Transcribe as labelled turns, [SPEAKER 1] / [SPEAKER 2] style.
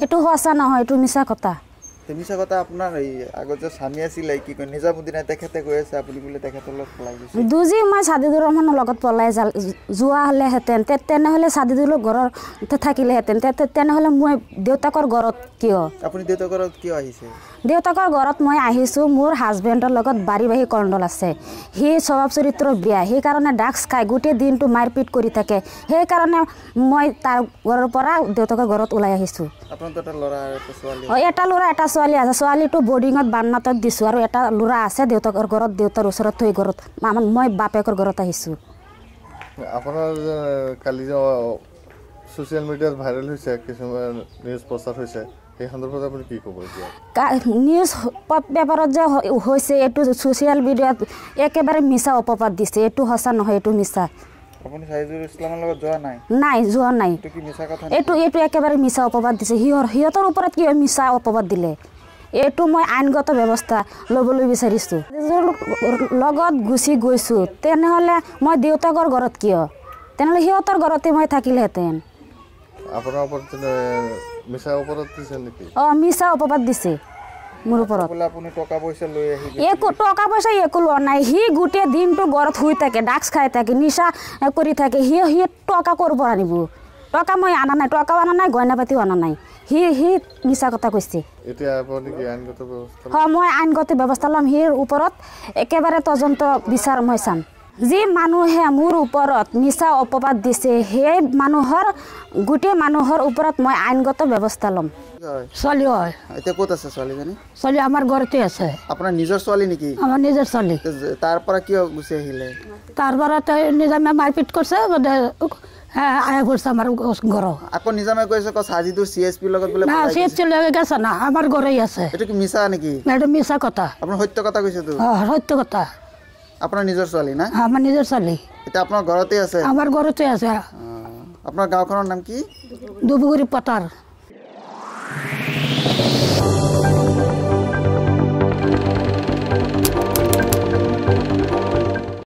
[SPEAKER 1] সেইটো সঁচা নহয় এইটো মিছা কথা
[SPEAKER 2] তেনেকুৱা কথা আপোনাৰ এই আগত যে স্বামী আছিলে কি কয় নিজামুদ্দিনে তেখেতে কৈ আছে আপুনি বোলে তেখেতৰ লগত পলাই গৈছে
[SPEAKER 1] দুজি মই সাধুদুৰমানৰ লগত পলাই যা যোৱা হ'লে হেঁতেন তেনেহ'লে সাধুদুৰ ঘৰত থাকিলে হেঁতেন তেনেহ'লে মই দেউতাকৰ ঘৰত কিয়
[SPEAKER 2] আপুনি দেউতাকৰ ঘৰত কিয় আহিছে
[SPEAKER 1] দেউতাকৰ ঘৰত মই আহিছো মোৰ হাজবেণ্ডৰ লগত বাহি কণ্ডল আছে সি স্বভাৱ চৰিত্ৰ বিয়া সেইকাৰণে ড্ৰাগছ খাই গোটেই দিনটো মাৰপিট কৰি থাকে সেইকাৰণে মই তাৰ ঘৰৰ পৰা দেউতাকৰ ঘৰত ওলাই আহিছোঁ এটা ল'ৰা এটা ছোৱালী আছে ছোৱালীটো বৰ্ডিঙত বাননাটত দিছোঁ আৰু এটা ল'ৰা আছে দেউতাকৰ ঘৰত দেউতাৰ ওচৰত থৈ ঘৰত মই বাপেকৰ ঘৰত আহিছোঁ নিউজ পেপাৰত যে হৈছে এইটো ছ'চিয়েল মিডিয়াত একেবাৰে মিছা অপবাদ দিছে এইটো সঁচা নহয় এইটো মিছা
[SPEAKER 3] অপবাদ
[SPEAKER 1] দিলে এইটো মই আইনগত ব্যৱস্থা ল'বলৈ বিচাৰিছোঁ লগত গুচি গৈছোঁ তেনেহ'লে মই দেউতাকৰ ঘৰত কিয় তেনেহ'লে সিহঁতৰ ঘৰতে মই থাকিলেহেঁতেন অঁ মিছা অপবাদ দিছে
[SPEAKER 3] মোৰ ওপৰত একো
[SPEAKER 1] টকা পইচা একো লোৱা নাই সি গোটেই দিনটো ঘৰত শুই থাকে ড্ৰাগছ খাই থাকে নিচা কৰি থাকে সি সি টকা ক'ৰপৰা আনিব টকা মই অনা নাই টকাও অনা নাই গইনা পাতিও অনা নাই সি সি মিছা কথা কৈছে
[SPEAKER 3] হয়
[SPEAKER 1] মই আইনগত ব্যৱস্থা ল'ম সিৰ ওপৰত একেবাৰে তজন্ত বিচাৰ মই চাম যি মানুহে মোৰ ওপৰত মিছা অপবাদ দিছে সেই মানুহৰ গোটেই মানুহৰ ওপৰত মই আইনগত ব্যৱস্থা ল'ম
[SPEAKER 2] কথা আপোনাৰ নিজৰ ছোৱালী না আমাৰ নিজৰ ছোৱালী এতিয়া আপোনাৰ ঘৰতে আছে আমাৰ ঘৰতে আছে আপোনাৰ গাঁওখনৰ নাম কি
[SPEAKER 1] ডুবুগুৰি পথাৰ